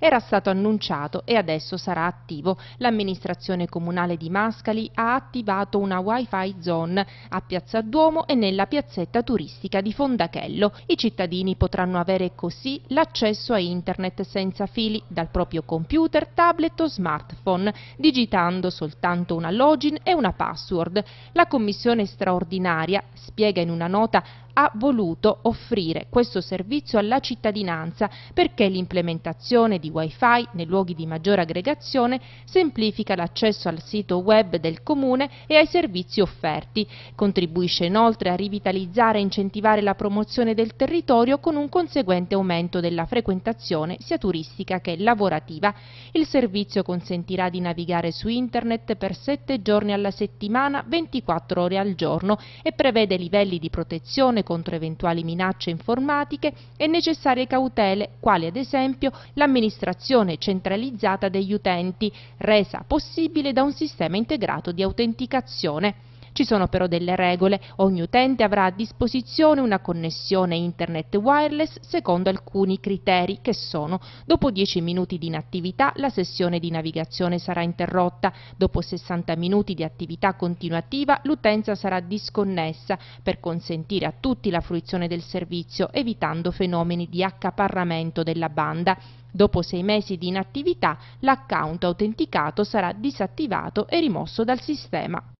Era stato annunciato e adesso sarà attivo. L'amministrazione comunale di Mascali ha attivato una Wi-Fi zone a Piazza Duomo e nella piazzetta turistica di Fondachello. I cittadini potranno avere così l'accesso a internet senza fili dal proprio computer, tablet o smartphone, digitando soltanto una login e una password. La commissione straordinaria spiega in una nota ha voluto offrire questo servizio alla cittadinanza perché l'implementazione di Wi-Fi nei luoghi di maggiore aggregazione semplifica l'accesso al sito web del Comune e ai servizi offerti. Contribuisce inoltre a rivitalizzare e incentivare la promozione del territorio con un conseguente aumento della frequentazione sia turistica che lavorativa. Il servizio consentirà di navigare su internet per 7 giorni alla settimana, 24 ore al giorno e prevede livelli di protezione contro eventuali minacce informatiche e necessarie cautele, quali ad esempio l'amministrazione centralizzata degli utenti, resa possibile da un sistema integrato di autenticazione. Ci sono però delle regole, ogni utente avrà a disposizione una connessione internet wireless secondo alcuni criteri che sono dopo 10 minuti di inattività la sessione di navigazione sarà interrotta, dopo 60 minuti di attività continuativa l'utenza sarà disconnessa per consentire a tutti la fruizione del servizio evitando fenomeni di accaparramento della banda. Dopo sei mesi di inattività l'account autenticato sarà disattivato e rimosso dal sistema.